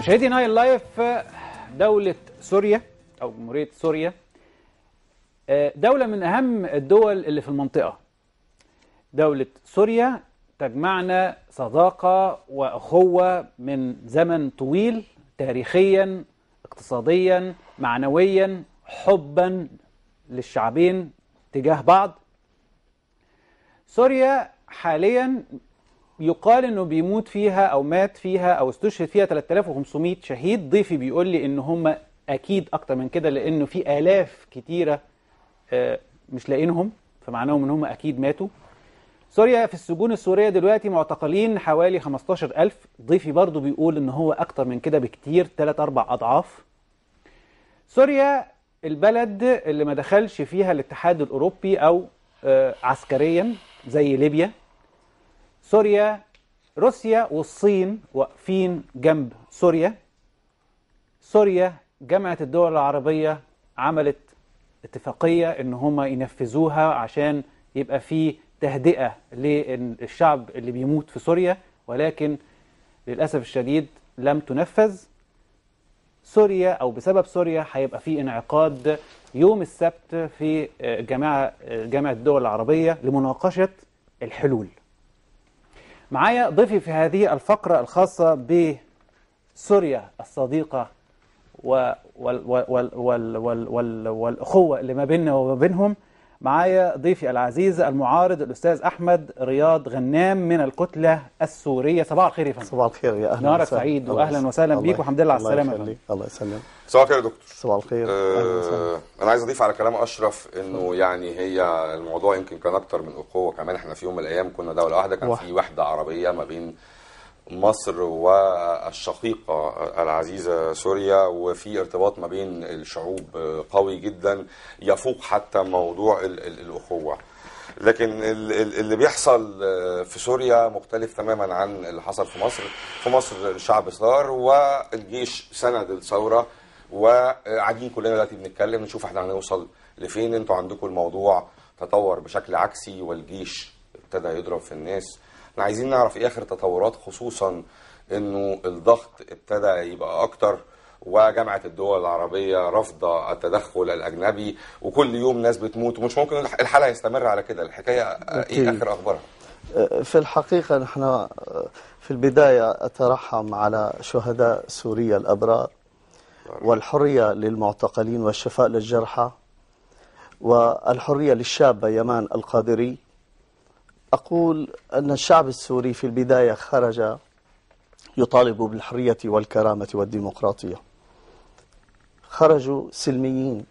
مشاهدي هاي لايف دولة سوريا أو جمهورية سوريا آه، دولة من أهم الدول اللي في المنطقة دولة سوريا تجمعنا صداقة وأخوة من زمن طويل تاريخيا اقتصاديا معنويا حبا للشعبين تجاه بعض سوريا حاليا يقال انه بيموت فيها او مات فيها او استشهد فيها 3500 شهيد ضيفي بيقول لي ان هم اكيد اكتر من كده لانه في الاف كتيره آه، مش لاقينهم فمعناهم ان هم اكيد ماتوا سوريا في السجون السورية دلوقتي معتقلين حوالي 15000 ضيفي برضو بيقول ان هو اكتر من كده بكتير 3 أربع اضعاف سوريا البلد اللي ما دخلش فيها الاتحاد الاوروبي او آه، عسكريا زي ليبيا سوريا روسيا والصين واقفين جنب سوريا سوريا جامعة الدول العربية عملت اتفاقية ان هم ينفذوها عشان يبقى في تهدئة للشعب اللي بيموت في سوريا ولكن للأسف الشديد لم تنفذ سوريا أو بسبب سوريا هيبقى في انعقاد يوم السبت في جامعة جامعة الدول العربية لمناقشة الحلول معايا ضيفي في هذه الفقرة الخاصة بسوريا الصديقة وال وال وال وال وال والأخوة اللي ما بيننا وما بينهم معايا ضيفي العزيز المعارض الأستاذ أحمد رياض غنام من الكتلة السورية صباح الخير يا فندم صباح الخير يا أهلا نهارك سعيد وأهلا وسهلا بيك وحمد لله على السلامة الله, الله يسلمك صباح الخير يا دكتور صباح الخير أه أنا عايز أضيف على كلام أشرف إنه يعني هي الموضوع يمكن كان أكتر من أخوة كمان إحنا في يوم من الأيام كنا دولة واحدة كان في وحدة عربية ما بين مصر والشقيقة العزيزة سوريا وفي ارتباط ما بين الشعوب قوي جدا يفوق حتى موضوع الأخوة لكن اللي بيحصل في سوريا مختلف تماما عن اللي حصل في مصر في مصر الشعب صار والجيش سند الثورة وقاعدين كلنا دلوقتي بنتكلم نشوف احنا هنوصل لفين انتوا عندكم الموضوع تطور بشكل عكسي والجيش ابتدى يضرب في الناس احنا عايزين نعرف ايه اخر التطورات خصوصا انه الضغط ابتدى يبقى اكتر وجامعة الدول العربية رافضة التدخل الأجنبي وكل يوم ناس بتموت ومش ممكن الحالة يستمر على كده الحكاية إيه آخر أخبارها؟ أه، في الحقيقة نحن أه، في البداية أترحم على شهداء سوريا الأبرار والحرية للمعتقلين والشفاء للجرحى والحرية للشابة يمان القادري أقول أن الشعب السوري في البداية خرج يطالب بالحرية والكرامة والديمقراطية خرجوا سلميين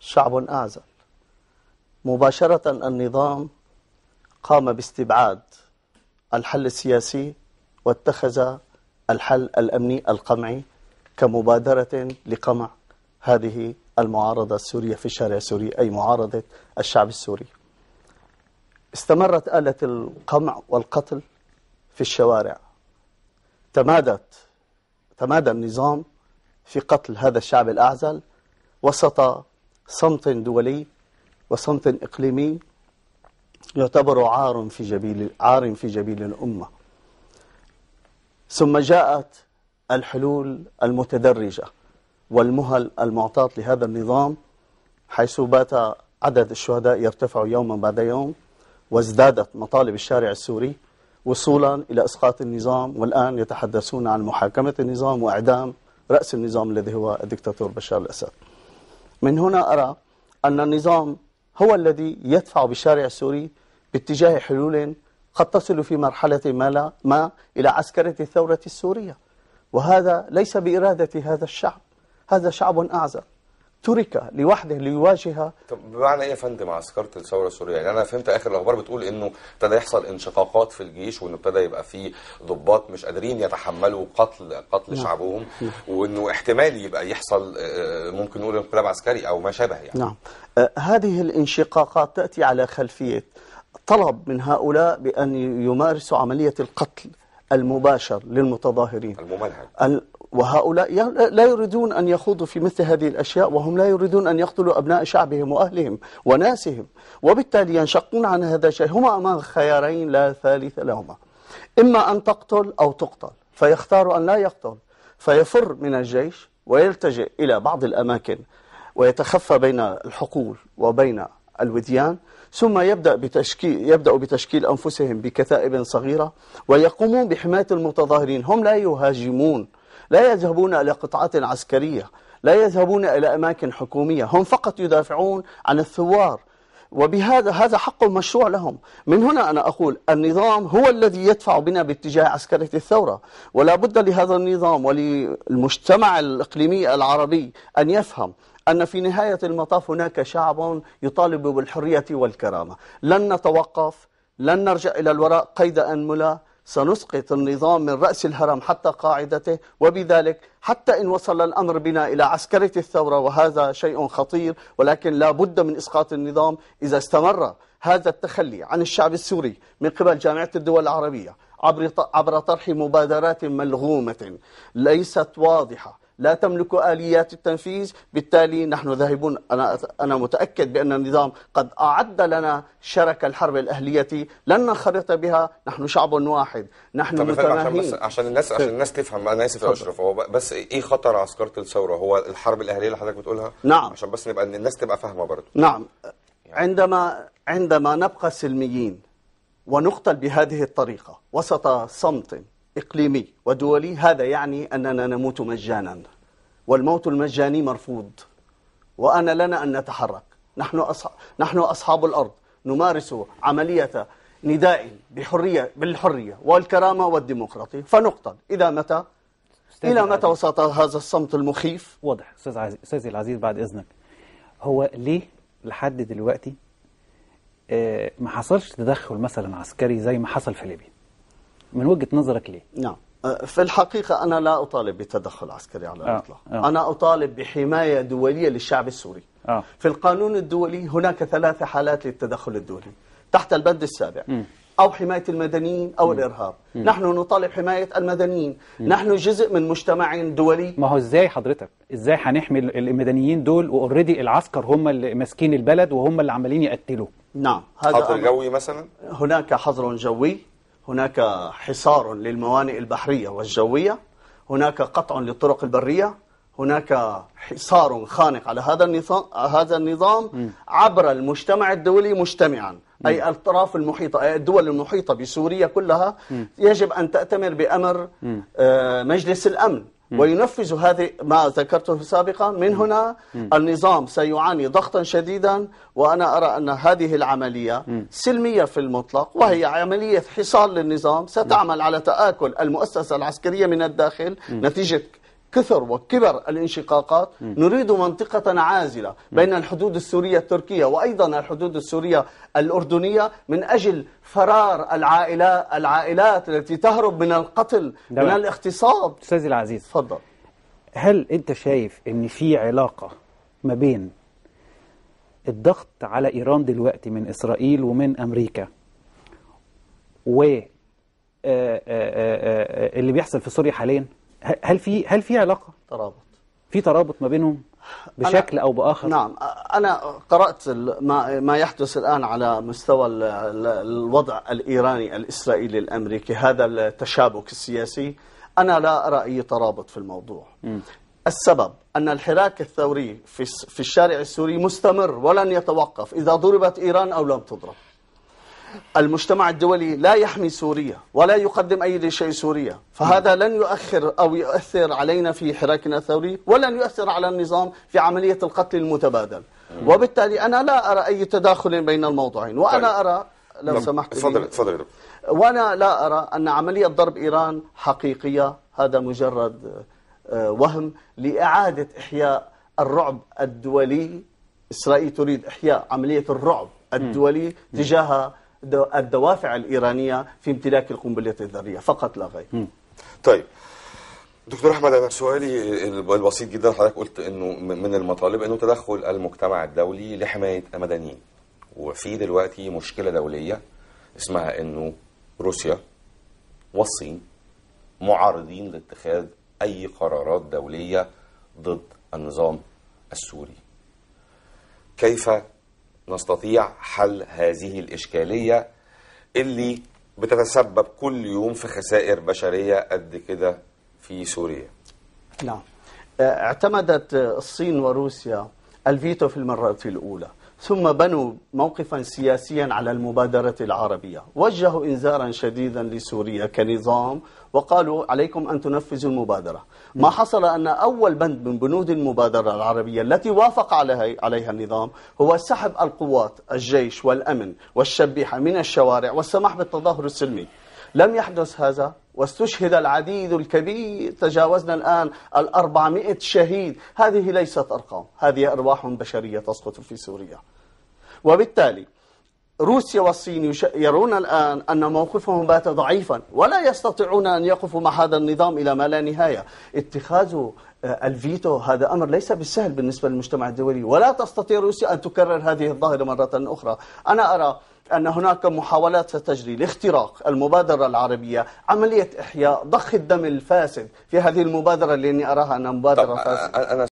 شعب أعزل مباشرة النظام قام باستبعاد الحل السياسي واتخذ الحل الأمني القمعي كمبادرة لقمع هذه المعارضة السورية في الشارع السوري أي معارضة الشعب السوري استمرت آلة القمع والقتل في الشوارع تمادت تمادى النظام في قتل هذا الشعب الأعزل وسط صمت دولي وصمت إقليمي يعتبر عار في جبيل عار في جبيل الأمة ثم جاءت الحلول المتدرجة والمهل المعطاة لهذا النظام حيث بات عدد الشهداء يرتفع يوما بعد يوم وازدادت مطالب الشارع السوري وصولا إلى إسقاط النظام والآن يتحدثون عن محاكمة النظام وإعدام رأس النظام الذي هو الدكتاتور بشار الأسد من هنا أرى أن النظام هو الذي يدفع بالشارع السوري باتجاه حلول قد تصل في مرحلة ما, لا ما إلى عسكرة الثورة السورية وهذا ليس بإرادة هذا الشعب هذا شعب أعزب ترك لوحده ليواجه طب بمعنى ايه يا فندم عسكرت الثورة السورية؟ يعني انا فهمت اخر الاخبار بتقول انه ابتدى يحصل انشقاقات في الجيش وانه ابتدى يبقى في ضباط مش قادرين يتحملوا قتل قتل نعم. شعبهم نعم. وانه احتمال يبقى يحصل آه، ممكن نقول انقلاب عسكري او ما شابه يعني. نعم. آه، هذه الانشقاقات تاتي على خلفيه طلب من هؤلاء بان يمارسوا عمليه القتل المباشر للمتظاهرين الممنهج وهؤلاء لا يريدون أن يخوضوا في مثل هذه الأشياء وهم لا يريدون أن يقتلوا أبناء شعبهم وأهلهم وناسهم وبالتالي ينشقون عن هذا الشيء هما أمام خيارين لا ثالث لهما إما أن تقتل أو تقتل فيختار أن لا يقتل فيفر من الجيش ويلتجئ إلى بعض الأماكن ويتخفى بين الحقول وبين الوديان ثم يبدأ بتشكيل, يبدأ بتشكيل أنفسهم بكتائب صغيرة ويقومون بحماية المتظاهرين هم لا يهاجمون لا يذهبون إلى قطعات عسكرية لا يذهبون إلى أماكن حكومية هم فقط يدافعون عن الثوار وبهذا هذا حق مشروع لهم من هنا أنا أقول النظام هو الذي يدفع بنا باتجاه عسكرية الثورة ولا بد لهذا النظام وللمجتمع الإقليمي العربي أن يفهم أن في نهاية المطاف هناك شعب يطالب بالحرية والكرامة لن نتوقف لن نرجع إلى الوراء قيد أنملة سنسقط النظام من رأس الهرم حتى قاعدته وبذلك حتى إن وصل الأمر بنا إلى عسكرة الثورة وهذا شيء خطير ولكن لا بد من إسقاط النظام إذا استمر هذا التخلي عن الشعب السوري من قبل جامعة الدول العربية عبر طرح مبادرات ملغومة ليست واضحة لا تملك آليات التنفيذ بالتالي نحن ذاهبون أنا, أنا متأكد بأن النظام قد أعد لنا شركة الحرب الأهلية لن ننخرط بها نحن شعب واحد نحن متناهين عشان, عشان الناس عشان طيب. الناس تفهم أنا آسف يا أشرف هو بس إيه خطر عسكرة الثورة هو الحرب الأهلية اللي حضرتك بتقولها نعم عشان بس نبقى الناس تبقى فاهمة برضه نعم يعني. عندما عندما نبقى سلميين ونقتل بهذه الطريقة وسط صمت إقليمي ودولي هذا يعني أننا نموت مجانا والموت المجاني مرفوض وأنا لنا أن نتحرك نحن, أصح... نحن أصحاب الأرض نمارس عملية نداء بحرية بالحرية والكرامة والديمقراطية فنقتل إذا متى إلى متى وسط هذا الصمت المخيف واضح أستاذ عزيز أستاذي العزيز بعد إذنك هو ليه لحد دلوقتي آه، ما حصلش تدخل مثلا عسكري زي ما حصل في ليبيا من وجهة نظرك ليه؟ نعم أه، في الحقيقة أنا لا أطالب بتدخل عسكري على آه، الإطلاق آه. آه. أنا أطالب بحماية دولية للشعب السوري آه. في القانون الدولي هناك ثلاث حالات للتدخل الدولي تحت البند السابع م. أو حماية المدنيين أو م. الإرهاب م. نحن نطالب حماية المدنيين م. نحن جزء من مجتمع دولي ما هو إزاي حضرتك إزاي هنحمي المدنيين دول وأوريدي العسكر هم اللي ماسكين البلد وهم اللي عمالين يقتلوا نعم هذا حظر جوي مثلا هناك حظر جوي هناك حصار للموانئ البحرية والجوية هناك قطع للطرق البرية هناك حصار خانق على هذا النظام هذا النظام عبر المجتمع الدولي مجتمعا أي الأطراف المحيطة أي الدول المحيطة بسوريا كلها يجب أن تأتمر بأمر آه، مجلس الأمن وينفذ هذه ما ذكرته سابقا من هنا النظام سيعاني ضغطا شديدا وأنا أرى أن هذه العملية سلمية في المطلق وهي عملية حصار للنظام ستعمل على تآكل المؤسسة العسكرية من الداخل نتيجة كثر وكبر الانشقاقات نريد منطقة عازلة بين الحدود السورية التركية وأيضا الحدود السورية الأردنية من أجل فرار العائلات, العائلات التي تهرب من القتل دمع. من الاغتصاب أستاذي العزيز فضل. هل أنت شايف أن في علاقة ما بين الضغط على إيران دلوقتي من إسرائيل ومن أمريكا و آه، آه، آه، اللي بيحصل في سوريا حاليا؟ هل في هل في علاقة ترابط في ترابط ما بينهم بشكل أو بآخر نعم أنا قرأت ما ما يحدث الآن على مستوى الوضع الإيراني الإسرائيلي الأمريكي هذا التشابك السياسي أنا لا أرى أي ترابط في الموضوع م. السبب أن الحراك الثوري في في الشارع السوري مستمر ولن يتوقف إذا ضربت إيران أو لم تضرب المجتمع الدولي لا يحمي سوريا ولا يقدم أي شيء سوريا فهذا لن يؤخر أو يؤثر علينا في حراكنا الثوري ولن يؤثر على النظام في عملية القتل المتبادل وبالتالي أنا لا أرى أي تداخل بين الموضوعين وأنا طيب. أرى لو نعم. سمحت فضل فضل وأنا لا أرى أن عملية ضرب إيران حقيقية هذا مجرد آه، وهم لإعادة إحياء الرعب الدولي إسرائيل تريد إحياء عملية الرعب الدولي تجاه الدوافع الإيرانية في امتلاك القنبلة الذرية فقط لا غير طيب دكتور احمد انا سؤالي البسيط جدا حضرتك قلت انه من المطالب انه تدخل المجتمع الدولي لحمايه المدنيين وفي دلوقتي مشكله دوليه اسمها انه روسيا والصين معارضين لاتخاذ اي قرارات دوليه ضد النظام السوري كيف نستطيع حل هذه الإشكالية اللي بتتسبب كل يوم في خسائر بشرية قد كده في سوريا نعم آه، اعتمدت الصين وروسيا الفيتو في المرة الأولى ثم بنوا موقفا سياسيا على المبادرة العربية وجهوا إنذارا شديدا لسوريا كنظام وقالوا عليكم أن تنفذوا المبادرة ما حصل أن أول بند من بنود المبادرة العربية التي وافق عليها, عليها النظام هو سحب القوات الجيش والأمن والشبيحة من الشوارع والسماح بالتظاهر السلمي لم يحدث هذا واستشهد العديد الكبير تجاوزنا الآن الأربعمائة شهيد هذه ليست أرقام هذه أرواح بشرية تسقط في سوريا وبالتالي روسيا والصين يرون الآن أن موقفهم بات ضعيفا ولا يستطيعون أن يقفوا مع هذا النظام إلى ما لا نهاية اتخاذ آه، الفيتو هذا أمر ليس بالسهل بالنسبة للمجتمع الدولي ولا تستطيع روسيا أن تكرر هذه الظاهرة مرة أخرى أنا أرى أن هناك محاولات ستجري لاختراق المبادرة العربية عملية إحياء ضخ الدم الفاسد في هذه المبادرة لأني أراها أنها مبادرة فاسدة أنا